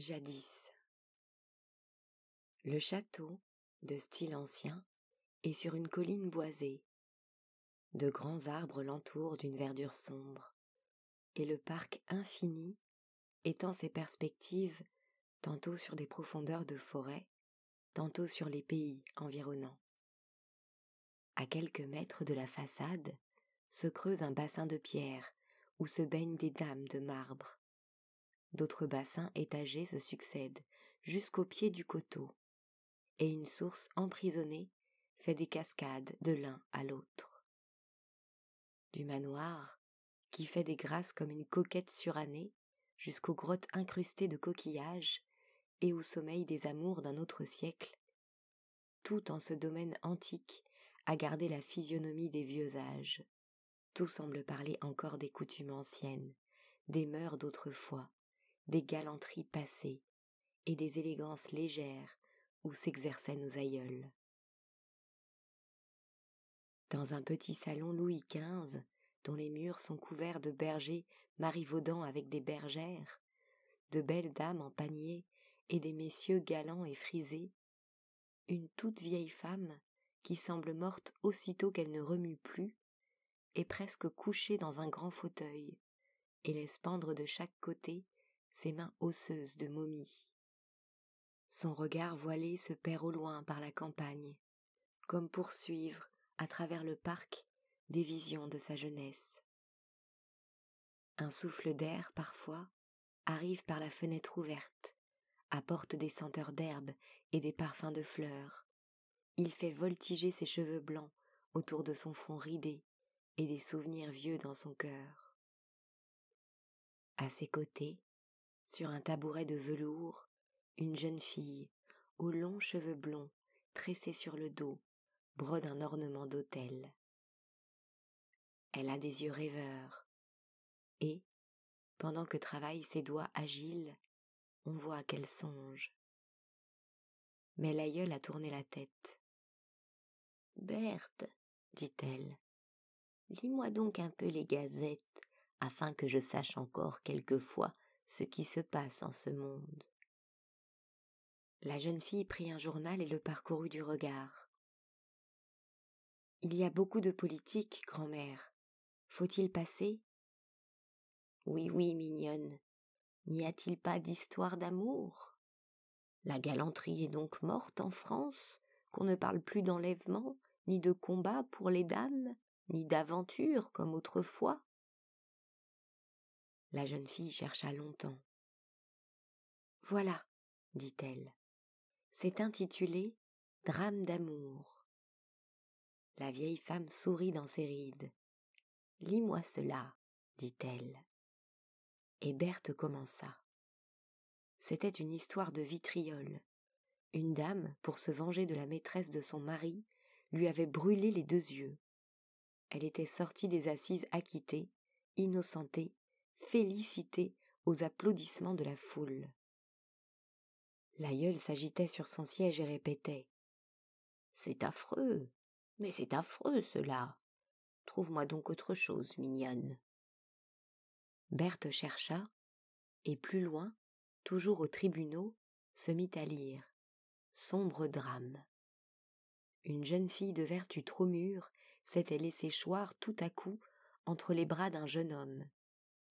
jadis. Le château, de style ancien, est sur une colline boisée. De grands arbres l'entourent d'une verdure sombre, et le parc infini étend ses perspectives tantôt sur des profondeurs de forêt, tantôt sur les pays environnants. À quelques mètres de la façade se creuse un bassin de pierre où se baignent des dames de marbre. D'autres bassins étagés se succèdent, jusqu'au pied du coteau, et une source emprisonnée fait des cascades de l'un à l'autre. Du manoir, qui fait des grâces comme une coquette surannée, jusqu'aux grottes incrustées de coquillages, et au sommeil des amours d'un autre siècle, tout en ce domaine antique a gardé la physionomie des vieux âges. Tout semble parler encore des coutumes anciennes, des mœurs d'autrefois, des galanteries passées et des élégances légères où s'exerçaient nos aïeuls. Dans un petit salon Louis XV, dont les murs sont couverts de bergers marivaudants avec des bergères, de belles dames en panier et des messieurs galants et frisés, une toute vieille femme, qui semble morte aussitôt qu'elle ne remue plus, est presque couchée dans un grand fauteuil, et laisse pendre de chaque côté ses mains osseuses de momie. Son regard voilé se perd au loin par la campagne, comme pour suivre, à travers le parc, des visions de sa jeunesse. Un souffle d'air, parfois, arrive par la fenêtre ouverte, apporte des senteurs d'herbe et des parfums de fleurs. Il fait voltiger ses cheveux blancs autour de son front ridé et des souvenirs vieux dans son cœur. À ses côtés, sur un tabouret de velours, une jeune fille, aux longs cheveux blonds, tressés sur le dos, brode un ornement d'autel. Elle a des yeux rêveurs. Et, pendant que travaillent ses doigts agiles, on voit qu'elle songe. Mais l'aïeul a tourné la tête. Berthe, dit-elle, lis-moi donc un peu les gazettes, afin que je sache encore quelquefois ce qui se passe en ce monde. La jeune fille prit un journal et le parcourut du regard. Il y a beaucoup de politique, grand-mère. Faut-il passer Oui, oui, mignonne. N'y a-t-il pas d'histoire d'amour La galanterie est donc morte en France, qu'on ne parle plus d'enlèvement, ni de combat pour les dames, ni d'aventure comme autrefois. La jeune fille chercha longtemps. Voilà, dit-elle. C'est intitulé Drame d'amour. La vieille femme sourit dans ses rides. Lis-moi cela, dit-elle. Et Berthe commença. C'était une histoire de vitriol. Une dame, pour se venger de la maîtresse de son mari, lui avait brûlé les deux yeux. Elle était sortie des assises acquittée, innocentée félicité aux applaudissements de la foule. L'aïeul s'agitait sur son siège et répétait C'est affreux, mais c'est affreux cela. Trouve-moi donc autre chose, mignonne. Berthe chercha, et plus loin, toujours aux tribunaux, se mit à lire. Sombre drame. Une jeune fille de vertu trop mûre s'était laissée choir tout à coup entre les bras d'un jeune homme,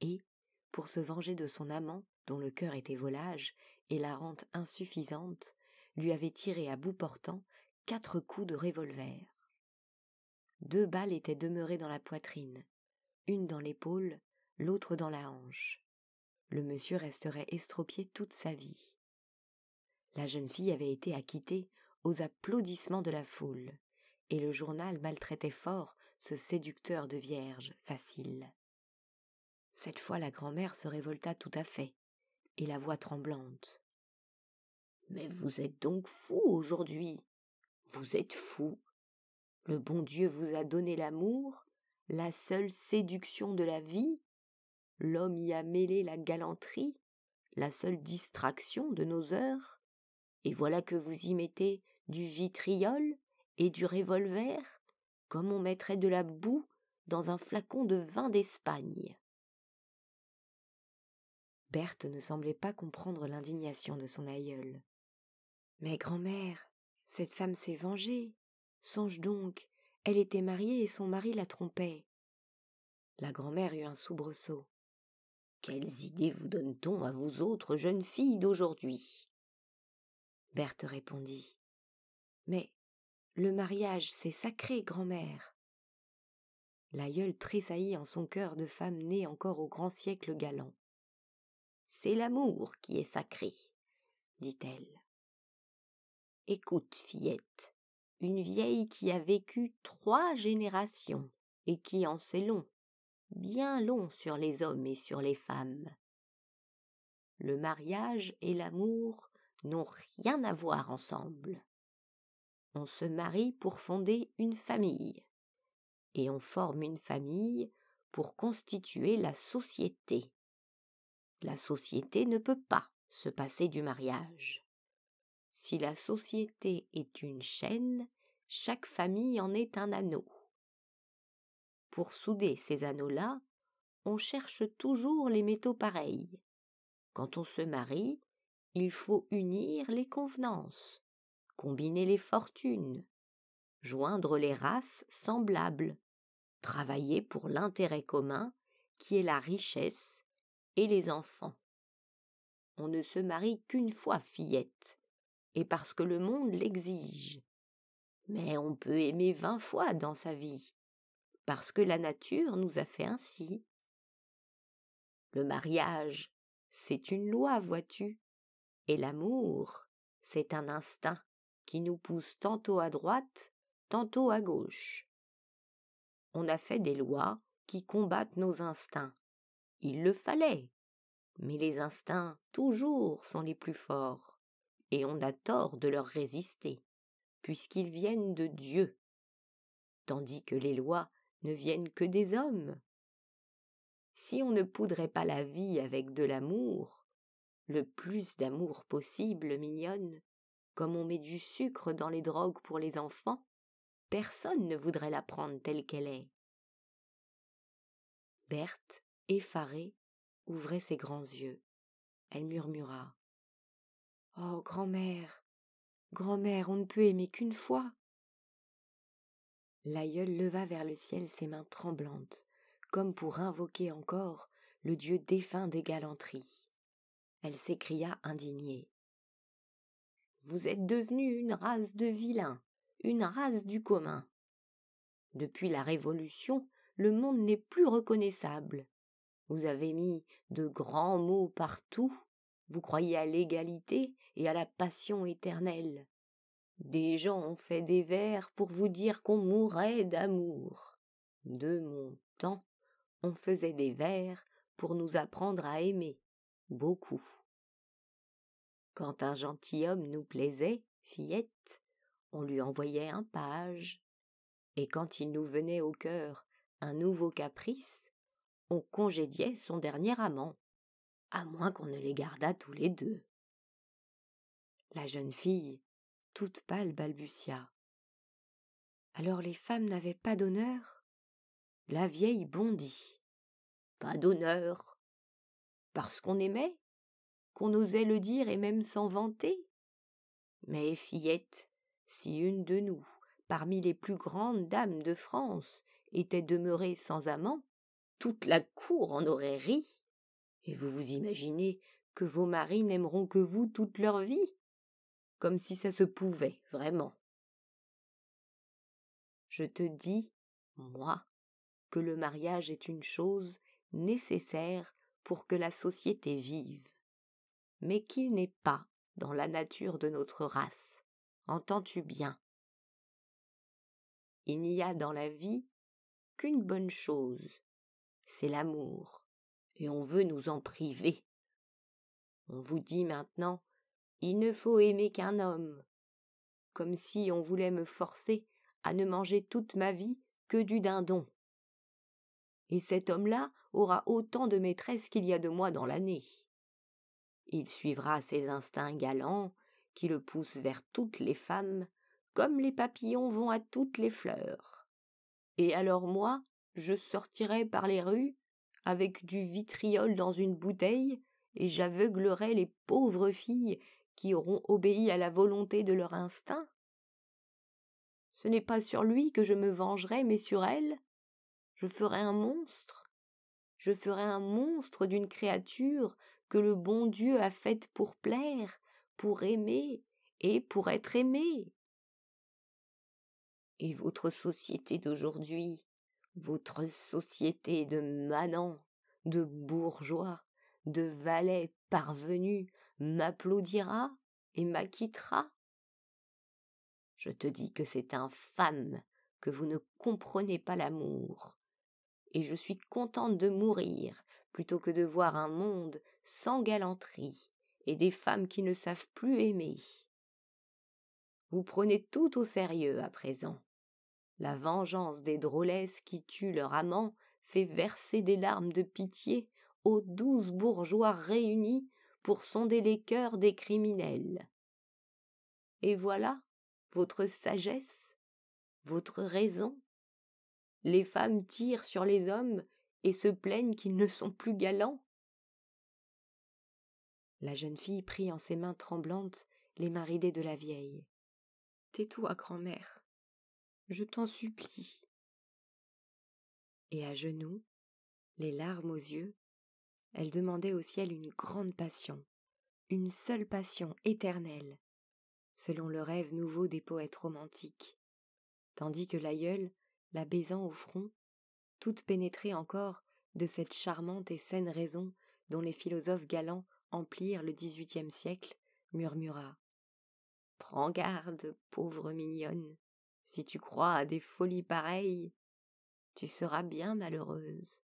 et, pour se venger de son amant, dont le cœur était volage, et la rente insuffisante, lui avait tiré à bout portant quatre coups de revolver. Deux balles étaient demeurées dans la poitrine, une dans l'épaule, l'autre dans la hanche. Le monsieur resterait estropié toute sa vie. La jeune fille avait été acquittée aux applaudissements de la foule, et le journal maltraitait fort ce séducteur de vierge facile. Cette fois la grand-mère se révolta tout à fait, et la voix tremblante. Mais vous êtes donc fou aujourd'hui. Vous êtes fou. Le bon Dieu vous a donné l'amour, la seule séduction de la vie. L'homme y a mêlé la galanterie, la seule distraction de nos heures. Et voilà que vous y mettez du vitriol et du revolver, comme on mettrait de la boue dans un flacon de vin d'Espagne. Berthe ne semblait pas comprendre l'indignation de son aïeul. Mais grand-mère, cette femme s'est vengée. Songe donc, elle était mariée et son mari la trompait. La grand-mère eut un soubresaut. Quelles idées vous donne-t-on à vous autres jeunes filles d'aujourd'hui Berthe répondit. Mais le mariage, c'est sacré, grand-mère. L'aïeul tressaillit en son cœur de femme née encore au grand siècle galant c'est l'amour qui est sacré, dit-elle. Écoute, fillette, une vieille qui a vécu trois générations et qui en sait long, bien long sur les hommes et sur les femmes. Le mariage et l'amour n'ont rien à voir ensemble. On se marie pour fonder une famille, et on forme une famille pour constituer la société la société ne peut pas se passer du mariage. Si la société est une chaîne, chaque famille en est un anneau. Pour souder ces anneaux-là, on cherche toujours les métaux pareils. Quand on se marie, il faut unir les convenances, combiner les fortunes, joindre les races semblables, travailler pour l'intérêt commun qui est la richesse les enfants. On ne se marie qu'une fois fillette, et parce que le monde l'exige. Mais on peut aimer vingt fois dans sa vie, parce que la nature nous a fait ainsi. Le mariage, c'est une loi, vois-tu, et l'amour, c'est un instinct qui nous pousse tantôt à droite, tantôt à gauche. On a fait des lois qui combattent nos instincts, il le fallait. Mais les instincts, toujours, sont les plus forts, et on a tort de leur résister, puisqu'ils viennent de Dieu, tandis que les lois ne viennent que des hommes. Si on ne poudrait pas la vie avec de l'amour, le plus d'amour possible, mignonne, comme on met du sucre dans les drogues pour les enfants, personne ne voudrait la prendre telle qu'elle est. Berthe effarée, ouvrait ses grands yeux. Elle murmura. Oh. Grand-mère. Grand-mère, on ne peut aimer qu'une fois. L'aïeul leva vers le ciel ses mains tremblantes, comme pour invoquer encore le dieu défunt des galanteries. Elle s'écria indignée. Vous êtes devenue une race de vilains, une race du commun. Depuis la Révolution, le monde n'est plus reconnaissable. Vous avez mis de grands mots partout. Vous croyez à l'égalité et à la passion éternelle. Des gens ont fait des vers pour vous dire qu'on mourait d'amour. De mon temps, on faisait des vers pour nous apprendre à aimer. Beaucoup. Quand un gentilhomme nous plaisait, fillette, on lui envoyait un page. Et quand il nous venait au cœur un nouveau caprice, on congédiait son dernier amant, à moins qu'on ne les gardât tous les deux. La jeune fille, toute pâle, balbutia. Alors les femmes n'avaient pas d'honneur La vieille bondit. Pas d'honneur Parce qu'on aimait Qu'on osait le dire et même s'en vanter Mais fillette, si une de nous, parmi les plus grandes dames de France, était demeurée sans amant, toute la cour en aurait ri. Et vous vous imaginez que vos maris n'aimeront que vous toute leur vie Comme si ça se pouvait, vraiment. Je te dis, moi, que le mariage est une chose nécessaire pour que la société vive, mais qu'il n'est pas dans la nature de notre race. Entends-tu bien Il n'y a dans la vie qu'une bonne chose c'est l'amour, et on veut nous en priver. On vous dit maintenant Il ne faut aimer qu'un homme comme si on voulait me forcer à ne manger toute ma vie que du dindon. Et cet homme là aura autant de maîtresses qu'il y a de moi dans l'année. Il suivra ses instincts galants, qui le poussent vers toutes les femmes, comme les papillons vont à toutes les fleurs. Et alors moi, je sortirai par les rues avec du vitriol dans une bouteille et j'aveuglerai les pauvres filles qui auront obéi à la volonté de leur instinct. Ce n'est pas sur lui que je me vengerai, mais sur elle. Je ferai un monstre. Je ferai un monstre d'une créature que le bon Dieu a faite pour plaire, pour aimer et pour être aimée. Et votre société d'aujourd'hui, votre société de manants, de bourgeois, de valets parvenus m'applaudira et m'acquittera Je te dis que c'est infâme, que vous ne comprenez pas l'amour. Et je suis contente de mourir plutôt que de voir un monde sans galanterie et des femmes qui ne savent plus aimer. Vous prenez tout au sérieux à présent. La vengeance des drôlesses qui tuent leur amant fait verser des larmes de pitié aux douze bourgeois réunis pour sonder les cœurs des criminels. Et voilà votre sagesse, votre raison. Les femmes tirent sur les hommes et se plaignent qu'ils ne sont plus galants. La jeune fille prit en ses mains tremblantes les mains ridées de la vieille. Tais-toi, grand-mère, je t'en supplie. Et à genoux, les larmes aux yeux, elle demandait au ciel une grande passion, une seule passion éternelle, selon le rêve nouveau des poètes romantiques, tandis que l'aïeul, la baisant au front, toute pénétrée encore de cette charmante et saine raison dont les philosophes galants emplirent le XVIIIe siècle, murmura. Prends garde, pauvre mignonne, si tu crois à des folies pareilles, tu seras bien malheureuse.